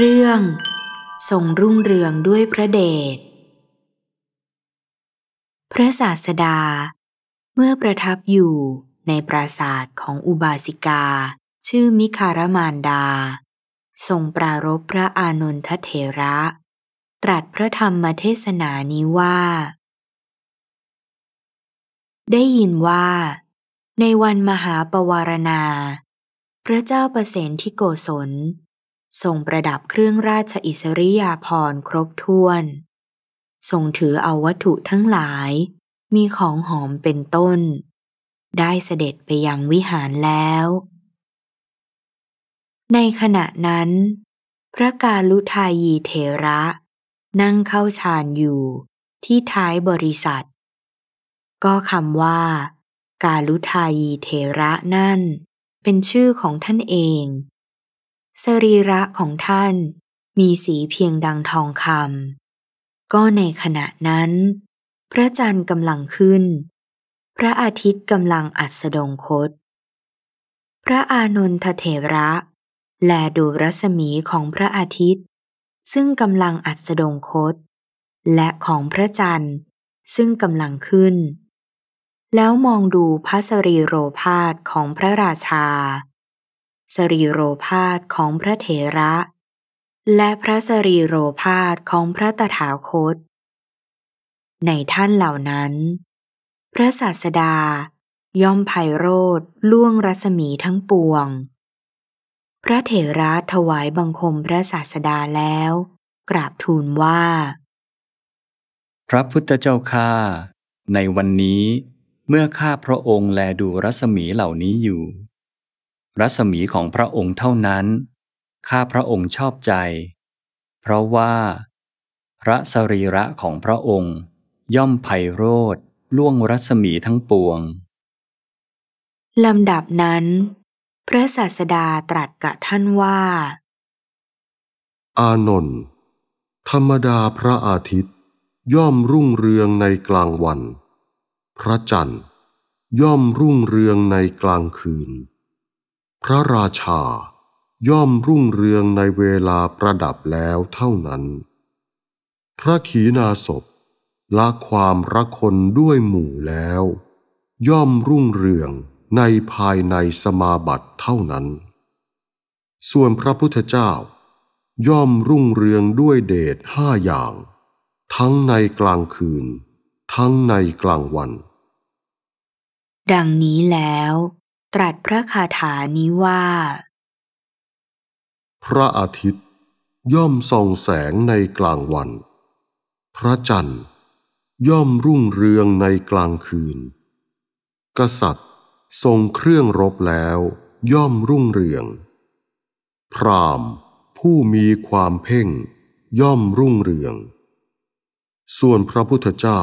เรื่องทรงรุ่งเรืองด้วยพระเดชพระศาสดาเมื่อประทับอยู่ในปราสาทของอุบาสิกา ชื่อมิคารมานดาทรงปรารบพระอานนทเถระ ตรัสพระธรรมเทศนานี้ว่า ได้ยินว่า ในวันมหาปวารณา พระเจ้าประเสนที่โกศลทรงประดับเครื่องราชอิสริยาภรณ์ครบถ้วนทรงถือเอาวัตถุทั้งหลายมีของหอมเป็นต้น ได้เสด็จไปยังวิหารแล้ว ในขณะนั้น พระกาลุทายีเทระ นั่งเข้าฌานอยู่ที่ท้ายบริษัท ก็คำว่ากาลุทายีเทระนั่นเป็นชื่อของท่านเองสรีระของท่านมีสีเพียงดังทองคำก็ในขณะนั้น พระจันทร์กำลังขึ้น พระอาทิตย์กำลังอัสดงคต พระอานนทเถระ แลดูรัศมีของพระอาทิตย์ ซึ่งกำลังอัสดงคต และของพระจันทร์ซึ่งกำลังขึ้น แล้วมองดูพระสรีโรพาสของพระราชาสรีโรพาสของพระเถระ และพระสรีโรพาสของพระตถาคต ในท่านเหล่านั้น พระศาสดาย่อมไยโรดล่วงรัศมีทั้งปวง พระเถระถวายบังคมพระศาสดาแล้ว กราบทูลว่า พระพุทธเจ้าข้าในวันนี้เมื่อข้าพระองค์แลดูรัศมีเหล่านี้อยู่รัศมีของพระองค์เท่านั้น ข้าพระองค์ชอบใจ เพราะว่า พระสรีระของพระองค์ย่อมไพโรธล่วงรัศมีทั้งปวง ลำดับนั้น พระศาสดาตรัสกับท่านว่า อานนท์ธรรมดาพระอาทิตย์ ย่อมรุ่งเรืองในกลางวัน พระจันทร์ย่อมรุ่งเรืองในกลางคืนพระราชาย่อมรุ่งเรืองในเวลาประดับแล้วเท่านั้น พระขีณาศพละความรักคนด้วยหมู่แล้ว ย่อมรุ่งเรืองในภายในสมาบัติเท่านั้น ส่วนพระพุทธเจ้า ย่อมรุ่งเรืองด้วยเดชห้าอย่าง ทั้งในกลางคืน ทั้งในกลางวัน ดังนี้แล้วตรัสพระคาถานี้ว่า พระอาทิตย์ ย่อมส่องแสงในกลางวัน พระจันทร์ ย่อมรุ่งเรืองในกลางคืน กษัตริย์ทรงเครื่องรบแล้ว ย่อมรุ่งเรือง พรามผู้มีความเพ่ง ย่อมรุ่งเรือง ส่วนพระพุทธเจ้า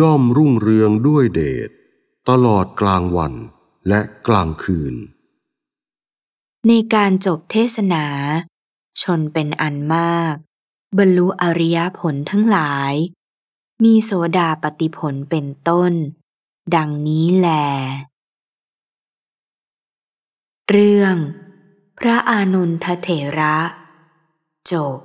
ย่อมรุ่งเรืองด้วยเดชตลอดกลางวันและกลางคืน ในการจบเทศนา ชนเป็นอันมาก บรรลุอริยผลทั้งหลาย มีโสดาปฏิผลเป็นต้น ดังนี้แล เรื่อง พระอานนทเถระจบ